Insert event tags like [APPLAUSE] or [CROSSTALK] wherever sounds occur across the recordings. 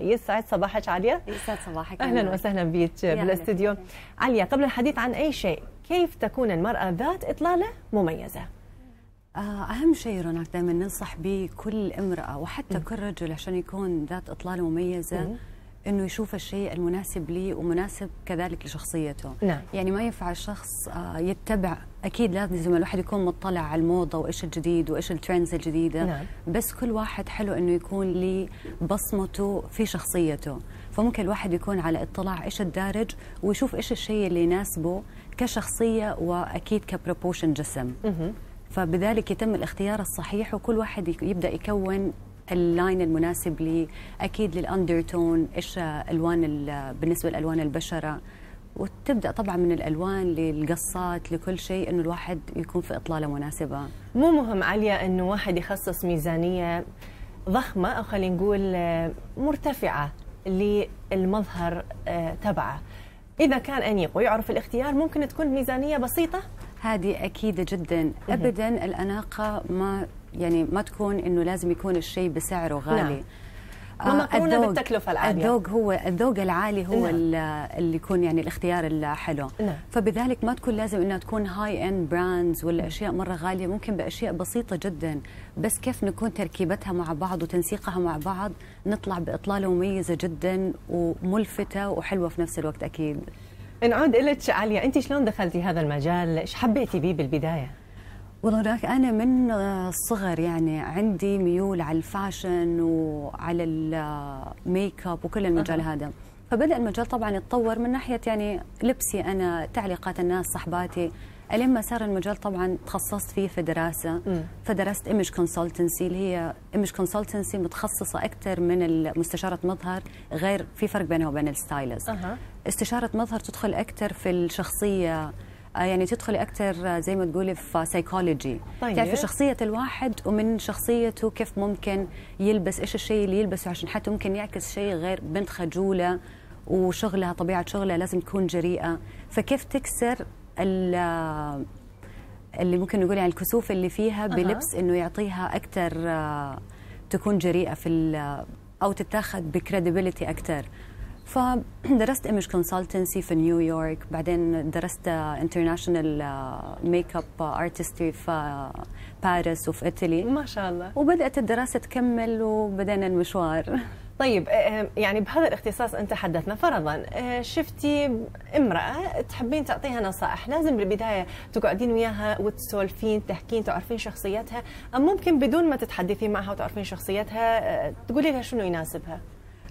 يسعد صباحك عليا يسعد صباحك اهلا وسهلا بك بالاستديو عليا قبل الحديث عن اي شيء كيف تكون المراه ذات اطلاله مميزه آه، اهم شيء رونق دائما ننصح به كل امراه وحتى م. كل رجل عشان يكون ذات اطلاله مميزه م. انه يشوف الشيء المناسب لي ومناسب كذلك لشخصيته نعم. يعني ما ينفع الشخص آه، يتبع اكيد لازم الواحد يكون مطلع على الموضه وايش الجديد وايش الترندز الجديده نعم. بس كل واحد حلو انه يكون لي بصمته في شخصيته فممكن الواحد يكون على اطلاع ايش الدارج ويشوف ايش الشيء اللي يناسبه كشخصيه واكيد كبروبوشن جسم مه. فبذلك يتم الاختيار الصحيح وكل واحد يبدا يكون اللاين المناسب لي اكيد للاندرتون ايش الوان بالنسبه لالوان البشره وتبدا طبعا من الالوان للقصات لكل شيء انه الواحد يكون في اطلاله مناسبه مو مهم عليا انه واحد يخصص ميزانيه ضخمه او خلينا نقول آه، مرتفعه للمظهر آه، تبعه اذا كان انيق ويعرف الاختيار ممكن تكون ميزانيه بسيطه هذه اكيد جدا ابدا الاناقه ما يعني ما تكون انه لازم يكون الشيء بسعره نعم. غالي نعم. ما مقرونه بالتكلفه العاليه الذوق هو الذوق العالي هو نعم. اللي يكون يعني الاختيار الحلو نعم. فبذلك ما تكون لازم انها تكون هاي اند براندز ولا اشياء مره غاليه ممكن باشياء بسيطه جدا بس كيف نكون تركيبتها مع بعض وتنسيقها مع بعض نطلع باطلاله مميزه جدا وملفته وحلوه في نفس الوقت اكيد نعود لك عالية أنت شلون دخلتي هذا المجال؟ إيش حبيتي بيه بالبداية؟ والله انا من الصغر يعني عندي ميول على الفاشن وعلى الميك اب وكل المجال أه. هذا فبدا المجال طبعا يتطور من ناحيه يعني لبسي انا تعليقات الناس صحباتي لما صار المجال طبعا تخصصت فيه في دراسه م. فدرست ايمج كونسلتنسي اللي هي ايمج كونسلتنسي متخصصه اكثر من مستشاره مظهر غير في فرق بينها وبين الستايلز أه. استشاره مظهر تدخل اكثر في الشخصيه آه، يعني تدخلي اكثر آه، زي ما تقولي في سايكولوجي طيب. تعرفي شخصيه الواحد ومن شخصيته كيف ممكن يلبس ايش الشيء اللي يلبسه عشان حتى ممكن يعكس شيء غير بنت خجوله وشغلها طبيعه شغلها لازم تكون جريئه فكيف تكسر آه، اللي ممكن نقول يعني الكسوف اللي فيها بلبس انه يعطيها اكثر تكون جريئه في او تتاخذ بكريديبيليتي اكثر فدرست ايمج كونسلتنسي في نيويورك بعدين درست انترناشونال ميك اب ارتستري في باريس وفي ايطالي ما شاء الله وبدات الدراسه تكمل وبدينا المشوار طيب آه، آه، يعني بهذا الاختصاص انت حدثنا فرضا آه، شفتي امراه تحبين تعطيها نصائح لازم بالبدايه تقعدين وياها وتسولفين تحكين تعرفين شخصيتها ام ممكن بدون ما تتحدثين معها وتعرفين شخصيتها تقولي لها شنو يناسبها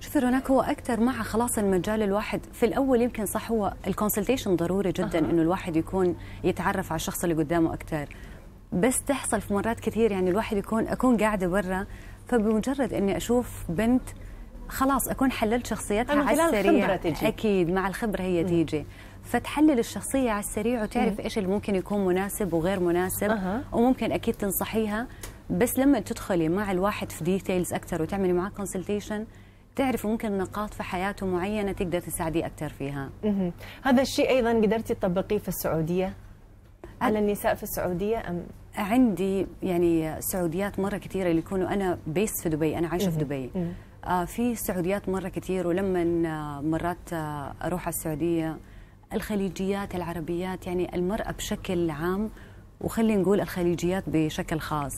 شوفي هناك هو اكثر مع خلاص المجال الواحد في الاول يمكن صح هو الكونسلتيشن ضروري جدا أه. انه الواحد يكون يتعرف على الشخص اللي قدامه اكثر بس تحصل في مرات كثير يعني الواحد يكون اكون قاعده برا فبمجرد اني اشوف بنت خلاص اكون حللت شخصيتها على السريع تجي. اكيد مع الخبره هي تيجي فتحلل الشخصيه على السريع وتعرف ايش اللي ممكن يكون مناسب وغير مناسب أه. وممكن اكيد تنصحيها بس لما تدخلي مع الواحد في ديتيلز اكثر وتعملي معاه كونسلتيشن تعرف ممكن نقاط في حياته معينه تقدر تساعديه اكثر فيها. هذا الشيء ايضا قدرتي تطبقيه في السعوديه؟ على النساء في السعوديه ام؟ عندي يعني سعوديات مره كثيره اللي يكونوا انا بيس في دبي، انا عايشه في دبي. آه في سعوديات مره كثير ولما مرات آه اروح على السعوديه الخليجيات العربيات يعني المراه بشكل عام وخلينا نقول الخليجيات بشكل خاص.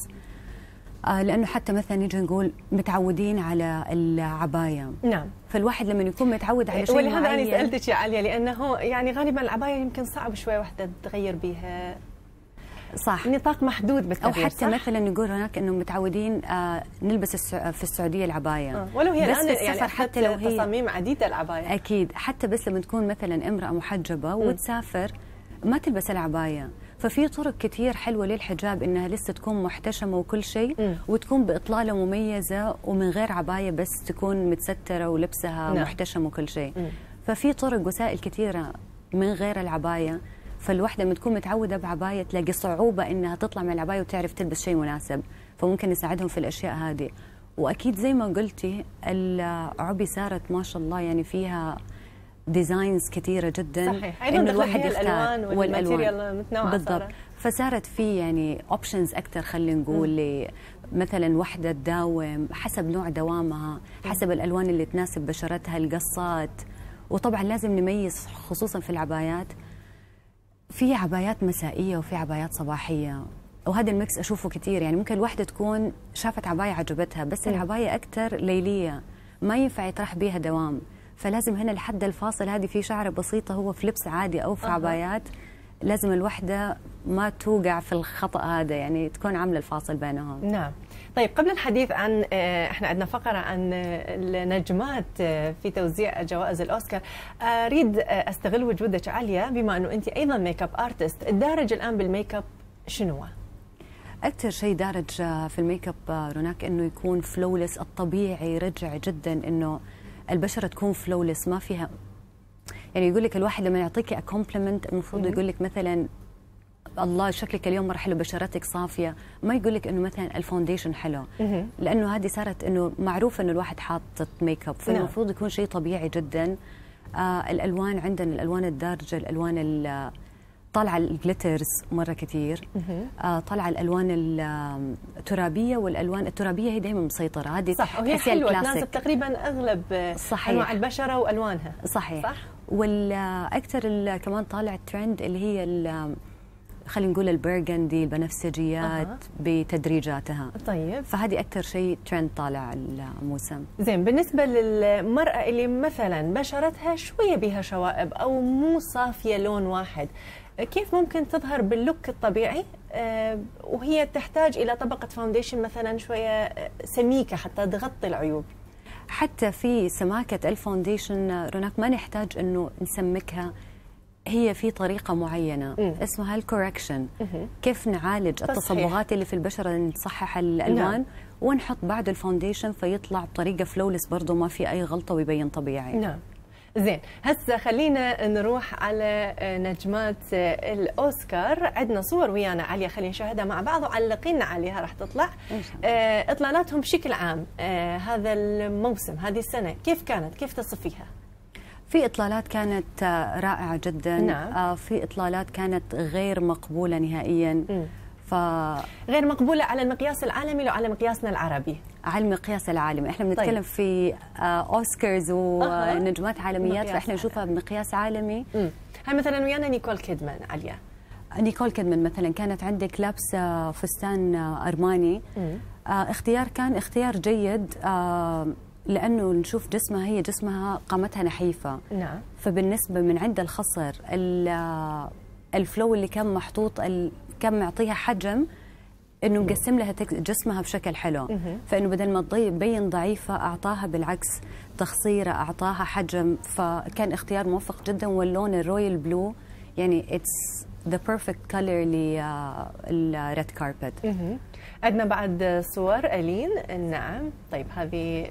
آه، لانه حتى مثلا نجي نقول متعودين على العبايه نعم فالواحد لما يكون متعود على شيء ولهذا انا سالتك يا عليا لانه يعني غالبا العبايه يمكن صعب شوي وحده تغير بها صح نطاق محدود بس او حتى صح؟ مثلا نقول هناك انه متعودين آه نلبس السع... في السعوديه العبايه آه. ولو هي بس الان في يعني حتى لو هي تصاميم عديده العبايه اكيد حتى بس لما تكون مثلا امراه محجبه وتسافر ما تلبس العبايه ففي طرق كتير حلوه للحجاب انها لسه تكون محتشمه وكل شيء وتكون باطلاله مميزه ومن غير عبايه بس تكون متستره ولبسها نعم. محتشم وكل شيء ففي طرق وسائل كثيره من غير العبايه فالوحدة لما تكون متعودة بعباية تلاقي صعوبة إنها تطلع من العباية وتعرف تلبس شيء مناسب فممكن نساعدهم في الأشياء هذه وأكيد زي ما قلتي العبي صارت ما شاء الله يعني فيها ديزاينز كثيره جدا صحيح ايضا الواحد يختار والالوان متنوعه بالضبط فصارت في يعني اوبشنز اكثر خلينا نقول مثلا وحده تداوم حسب نوع دوامها حسب الالوان اللي تناسب بشرتها القصات وطبعا لازم نميز خصوصا في العبايات في عبايات مسائيه وفي عبايات صباحيه وهذا المكس اشوفه كثير يعني ممكن الوحده تكون شافت عبايه عجبتها بس العبايه اكثر ليليه ما ينفع يطرح بيها دوام فلازم هنا لحد الفاصل هذه في شعره بسيطه هو في لبس عادي او في عبايات لازم الوحده ما توقع في الخطا هذا يعني تكون عامله الفاصل بينهم نعم طيب قبل الحديث عن آه، احنا عندنا فقره عن آه، النجمات آه، في توزيع جوائز الاوسكار اريد استغل وجودك عليا بما انه انت ايضا ميك اب ارتست الدارج الان بالميك اب شنو اكثر شيء دارج في الميك اب روناك انه يكون فلولس الطبيعي رجع جدا انه البشره تكون فلولس ما فيها يعني يقول لك الواحد لما يعطيك كومبلمنت المفروض يقول لك مثلا الله شكلك اليوم مره حلو بشرتك صافيه ما يقول لك انه مثلا الفونديشن حلو لانه هذه صارت انه معروف انه الواحد حاطط ميك اب فالمفروض نعم. يكون شيء طبيعي جدا آه الالوان عندنا الالوان الدارجه الالوان طالعه الجلترز مره كثير آه، طالعه الالوان الترابيه والالوان الترابيه هي دائما مسيطره هذه صح وهي حلوه تناسب تقريبا اغلب صحيح. انواع البشره والوانها صحيح صح والاكثر آه، كمان طالع الترند اللي هي خلينا نقول البرغندي البنفسجيات أه. بتدريجاتها طيب فهذه اكثر شيء ترند طالع الموسم زين بالنسبه للمراه اللي مثلا بشرتها شويه بها شوائب او مو صافيه لون واحد كيف ممكن تظهر باللوك الطبيعي آه، وهي تحتاج الى طبقه فاونديشن مثلا شويه آه، سميكه حتى تغطي العيوب حتى في سماكه الفاونديشن آه، رونك ما نحتاج انه نسمكها هي في طريقة معينة مم. اسمها الكوركشن كيف نعالج تصحيح. التصبغات اللي في البشرة نصحح الألوان نعم. ونحط بعد الفاونديشن فيطلع بطريقة فلولس برضه ما في أي غلطة ويبين طبيعي نعم زين هسه خلينا نروح على آه، نجمات آه، الاوسكار عندنا صور ويانا عاليه خلينا نشاهدها مع بعض وعلقينا عليها راح تطلع آه، اطلالاتهم بشكل عام هذا الموسم هذه السنه كيف كانت كيف تصفيها في اطلالات كانت رائعه جدا نعم. في اطلالات كانت غير مقبوله نهائيا م. ف... غير مقبولة على المقياس العالمي لو على مقياسنا العربي على المقياس العالمي احنا طيب. بنتكلم طيب. في آه، اوسكارز ونجمات عالميات فاحنا نشوفها بمقياس عالمي هاي مثلا ويانا نيكول كيدمان عليا نيكول كيدمان مثلا كانت عندك لابسه فستان آه، ارماني مم. آه، اختيار كان اختيار جيد لانه نشوف جسمها هي جسمها قامتها نحيفه نعم فبالنسبه من عند الخصر الفلو اللي كان محطوط كان معطيها حجم انه مقسم لها جسمها بشكل حلو فانه بدل ما تبين ضعيفه اعطاها بالعكس تخصيره اعطاها حجم فكان اختيار موفق جدا واللون الرويال بلو يعني اتس ذا بيرفكت كلر للريد كاربت عندنا بعد صور الين نعم طيب هذه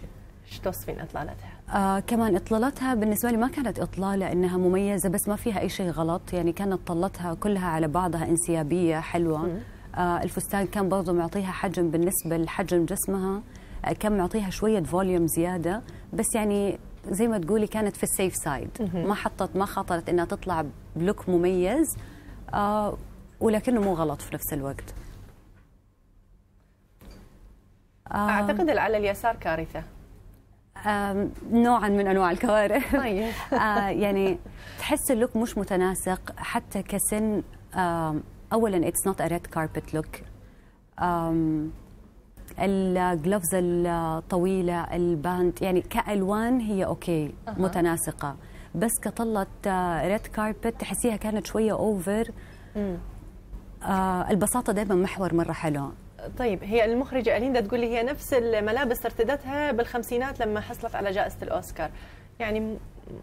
ايش توصفين اطلالتها؟ آه كمان اطلالتها بالنسبه لي ما كانت اطلاله انها مميزه بس ما فيها اي شيء غلط يعني كانت طلتها كلها على بعضها انسيابيه حلوه آه الفستان كان برضه معطيها حجم بالنسبه لحجم جسمها آه كان معطيها شويه فوليوم زياده بس يعني زي ما تقولي كانت في السيف سايد ما حطت ما خطرت انها تطلع بلوك مميز آه ولكنه مو غلط في نفس الوقت آه اعتقد على اليسار كارثه نوعا من انواع الكوارث [LAUGHS] طيب. [LAUGHS] آه، يعني تحس اللوك مش متناسق حتى كسن اولا اتس نوت ا ريد كاربت لوك الجلوفز الطويله الباند يعني كالوان هي اوكي متناسقه بس كطلت ريد كاربت تحسيها كانت شويه اوفر آه، البساطه دائما محور مره حلو طيب هي المخرجة أليندا تقول لي هي نفس الملابس ترتدتها بالخمسينات لما حصلت على جائزة الأوسكار يعني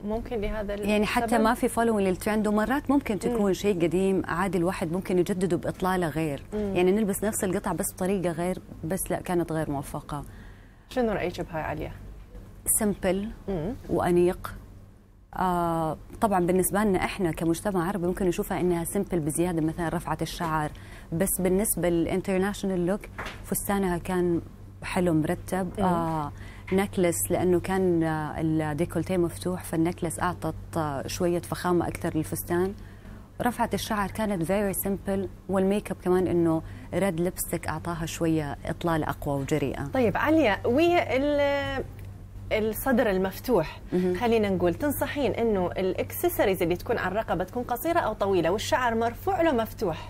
ممكن لهذا يعني حتى ما في فولوين للترند ومرات ممكن تكون شيء قديم عادي الواحد ممكن يجدده بإطلالة غير مم. يعني نلبس نفس القطع بس بطريقة غير بس لا كانت غير موفقة شنو رأيك بهاي عليا؟ سمبل وأنيق آه، طبعا بالنسبة لنا احنا كمجتمع عربي ممكن نشوفها انها سمبل بزيادة مثلا رفعة الشعر بس بالنسبة للانترناشونال لوك فستانها كان حلو مرتب إيه. آه نكلس لانه كان آه، الديكولتيه مفتوح فالنكلس اعطت آه، شويه فخامه اكثر للفستان رفعة الشعر كانت فيري سمبل والميك اب كمان انه ريد لبستك اعطاها شويه اطلاله اقوى وجريئه طيب عليا الصدر المفتوح خلينا نقول تنصحين انه الاكسسوارز اللي تكون على الرقبه تكون قصيره او طويله والشعر مرفوع لو مفتوح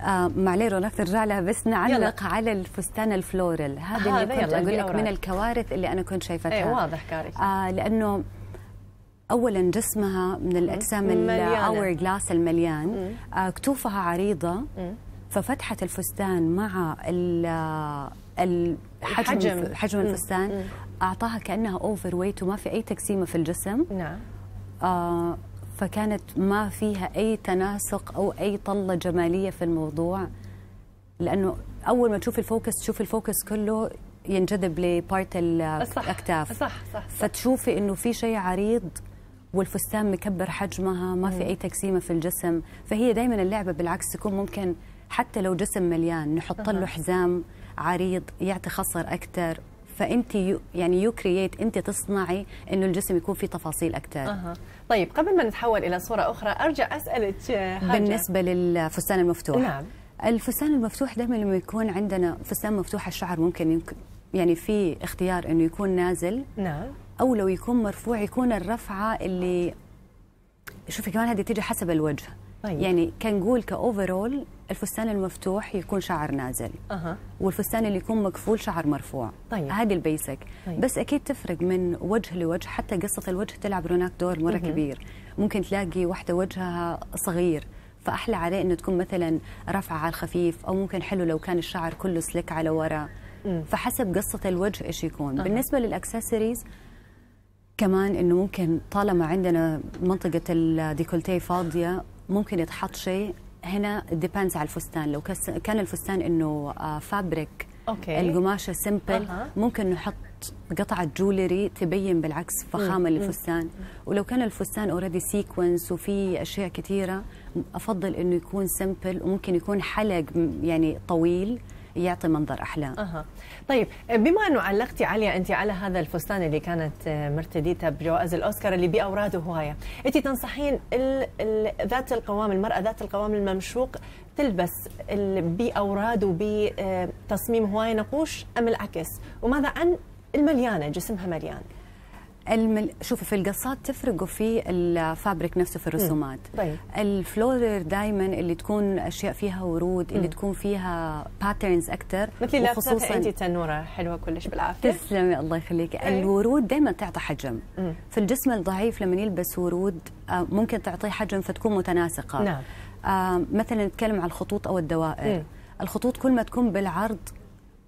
آه معلي رونق ترجع لها بس نعلق يلا. على الفستان الفلورال هذا اللي كنت اقول لك من الكوارث اللي انا كنت شايفتها ايه واضح كارثة آه لانه اولا جسمها من الاجسام الاور جلاس المليان آه كتوفها عريضه مم. ففتحه الفستان مع ال آه، حجم حجم الفستان اعطاها كانها اوفر ويت وما في اي تقسيمه في الجسم نعم آه فكانت ما فيها اي تناسق او اي طله جماليه في الموضوع لانه اول ما تشوف الفوكس تشوف الفوكس كله ينجذب لبارت الاكتاف صح صح, صح فتشوفي انه في شيء عريض والفستان مكبر حجمها ما في اي تقسيمه في الجسم فهي دائما اللعبه بالعكس تكون ممكن حتى لو جسم مليان نحط له حزام عريض يعطي خصر اكثر فانت يعني يو كرييت انت تصنعي انه الجسم يكون فيه تفاصيل اكثر أه. طيب قبل ما نتحول الى صوره اخرى ارجع اسالك آه، حاجه بالنسبه للفستان المفتوح نعم الفستان المفتوح دائما لما يكون عندنا فستان مفتوح الشعر ممكن يعني في اختيار انه يكون نازل نعم او لو يكون مرفوع يكون الرفعه اللي شوفي كمان هذه تيجي حسب الوجه طيب. يعني كنقول كاوفرول الفستان المفتوح يكون شعر نازل أه. والفستان اللي يكون مقفول شعر مرفوع طيب. هذه البيسك طيب. بس اكيد تفرق من وجه لوجه حتى قصه الوجه تلعب هناك دور مره مه. كبير ممكن تلاقي واحده وجهها صغير فاحلى عليه انه تكون مثلا رفعه على الخفيف او ممكن حلو لو كان الشعر كله سلك على ورا فحسب قصه الوجه ايش يكون أه. بالنسبه للاكسسوارز كمان انه ممكن طالما عندنا منطقه الديكولتيه فاضيه ممكن يتحط شيء هنا ديبندز على الفستان لو كان الفستان انه فابريك آه، أوكي. القماشه سمبل أه. ممكن نحط قطعه جولري تبين بالعكس فخامه للفستان ولو كان الفستان اوريدي سيكونس وفي اشياء كثيره افضل انه يكون سمبل وممكن يكون حلق يعني طويل يعطي منظر احلى أه. طيب بما انه علقتي عليا انت على هذا الفستان اللي كانت آه، مرتديته بجوائز الاوسكار اللي باوراده هوايه انت تنصحين ال... ال... ذات القوام المراه ذات القوام الممشوق تلبس ال... باوراد وبتصميم آه، هوايه نقوش ام العكس وماذا عن المليانه جسمها مليان المل... شوفي في القصات تفرقوا في الفابريك نفسه في الرسومات طيب. الفلورر دائما اللي تكون اشياء فيها ورود اللي تكون فيها باترنز اكثر مثل وخصوصا انت تنوره حلوه كلش بالعافيه تسلمي الله يخليك أي. الورود دائما تعطي حجم مم. في الجسم الضعيف لما يلبس ورود آه، ممكن تعطيه حجم فتكون متناسقه نعم آه، مثلا نتكلم عن الخطوط او الدوائر مم. الخطوط كل ما تكون بالعرض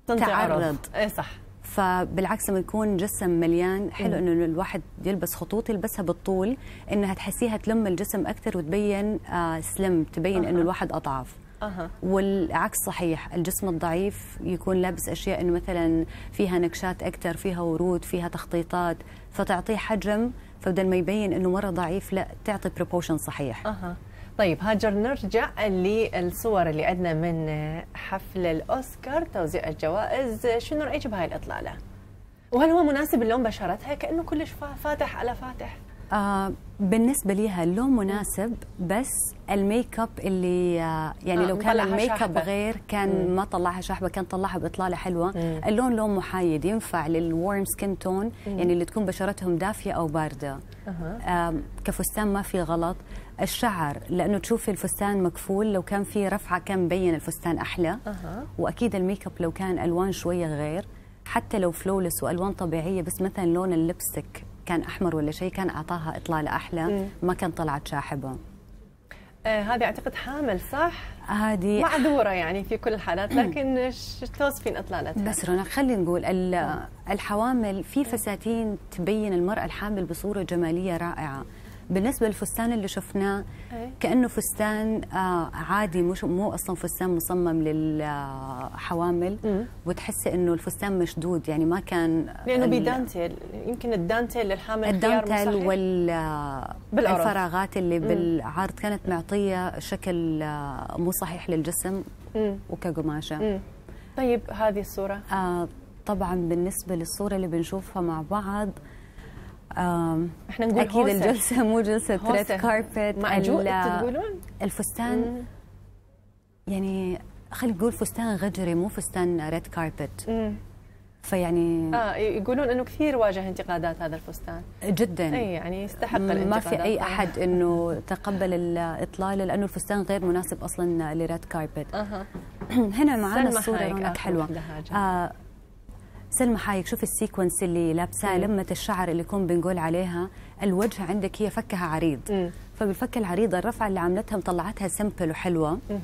تنتعرض. تعرض اي صح فبالعكس لما يكون جسم مليان حلو انه الواحد يلبس خطوط يلبسها بالطول انها تحسيها تلم الجسم اكثر وتبين آه سلم تبين أه. انه الواحد اضعف أه. والعكس صحيح الجسم الضعيف يكون لابس اشياء انه مثلا فيها نكشات اكثر فيها ورود فيها تخطيطات فتعطيه حجم فبدل ما يبين انه مره ضعيف لا تعطي بروبوشن صحيح أه. طيب هاجر نرجع للصور اللي عندنا من حفل الاوسكار توزيع الجوائز شنو رايك بهاي الاطلاله؟ وهل هو مناسب اللون بشرتها كانه كلش فاتح على فاتح؟ آه بالنسبه ليها اللون مناسب بس الميك اب اللي آه، يعني آه لو كان الميك اب غير كان مم. ما طلعها شحبه كان طلعها باطلاله حلوه مم. اللون لون محايد ينفع للورم سكين تون يعني اللي تكون بشرتهم دافيه او بارده آه. كفستان ما في غلط الشعر لانه تشوفي الفستان مكفول لو كان في رفعه كان مبين الفستان احلى آه. واكيد الميك اب لو كان الوان شويه غير حتى لو فلولس والوان طبيعيه بس مثلا لون اللبستك كان احمر ولا شيء كان اعطاها اطلاله احلى مم. ما كان طلعت شاحبه آه هذه اعتقد حامل صح؟ هذه معذوره يعني في كل الحالات لكن توصفين اطلالتها؟ بس رنا خلينا نقول الحوامل في فساتين تبين المراه الحامل بصوره جماليه رائعه بالنسبه للفستان اللي شفناه إيه. كانه فستان آه، عادي مش مو اصلا فستان مصمم للحوامل آه، وتحسي انه الفستان مشدود يعني ما كان لانه بدانتيل يمكن الدانتيل للحامل الدانتيل وال آه، الفراغات اللي بالعرض كانت معطيه شكل مو صحيح للجسم وكقماشه طيب هذه الصوره آه طبعا بالنسبه للصوره اللي بنشوفها مع بعض احنا نقول اكيد هوسة. الجلسه مو جلسه ريد كاربت معجون تقولون الفستان مم. يعني خلي نقول فستان غجري مو فستان ريد كاربت فيعني اه يقولون انه كثير واجه انتقادات هذا الفستان جدا اي يعني يستحق الانتقادات ما في اي احد انه تقبل الاطلاله لانه الفستان غير مناسب اصلا لريد كاربت اها [CLEARS THROAT] هنا معانا الصوره هناك آه، حلوه آه سلمى حايك شوف السيكونس اللي لابساه لمة الشعر اللي كنا بنقول عليها الوجه عندك هي فكها عريض مم. فبالفك العريضه الرفعه اللي عملتها مطلعتها سمبل وحلوه مم.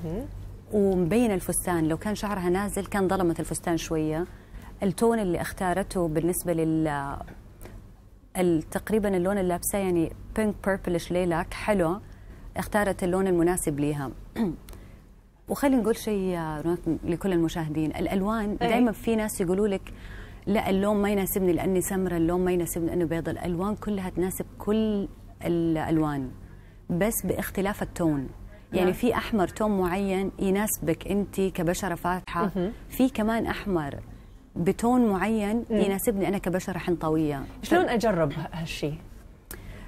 ومبينه الفستان لو كان شعرها نازل كان ظلمت الفستان شويه التون اللي اختارته بالنسبه لل تقريبا اللون اللي لابساه يعني بينك بيربلش ليلاك حلو اختارت اللون المناسب ليها [CLEARS THROAT] وخلينا نقول شيء آه، لكل المشاهدين الالوان إيه. دائما في ناس يقولوا لك لا اللون ما يناسبني لاني سمرة اللون ما يناسبني لانه بيضاء الالوان كلها تناسب كل الالوان بس باختلاف التون يعني نعم. في احمر تون معين يناسبك انت كبشره فاتحه في كمان احمر بتون معين يناسبني انا كبشره حنطويه شلون اجرب هالشيء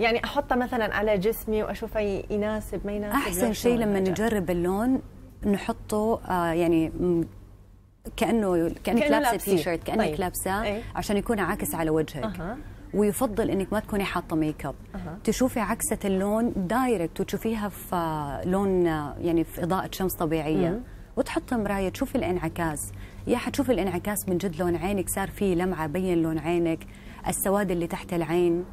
يعني احطه مثلا على جسمي واشوفه يناسب ما يناسب احسن شيء لما نجرب اللون نحطه آه، يعني كانه كانك لابسه تي شيرت كانك طيب. لابسه أي. عشان يكون عاكس على وجهك أه. ويفضل انك ما تكوني حاطه ميك اب أه. تشوفي عكسه اللون دايركت وتشوفيها في لون يعني في اضاءه شمس طبيعيه مم. وتحطي مرايه تشوفي الانعكاس يا حتشوفي الانعكاس من جد لون عينك صار فيه لمعه بين لون عينك السواد اللي تحت العين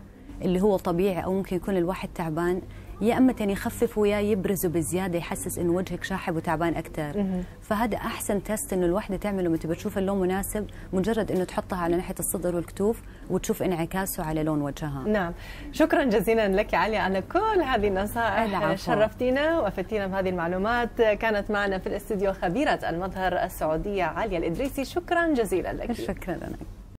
اللي هو طبيعي او ممكن يكون الواحد تعبان يا اما تاني يخففوا يا يبرزوا بزياده يحسس انه وجهك شاحب وتعبان اكثر فهذا احسن تيست انه الوحده تعمله متى بتشوف اللون مناسب مجرد انه تحطها على ناحيه الصدر والكتوف وتشوف انعكاسه على لون وجهها نعم شكرا جزيلا لك علي على كل هذه النصائح شرفتينا وافدتينا بهذه المعلومات كانت معنا في الاستديو خبيره المظهر السعوديه عليا الادريسي شكرا جزيلا لك شكرا لك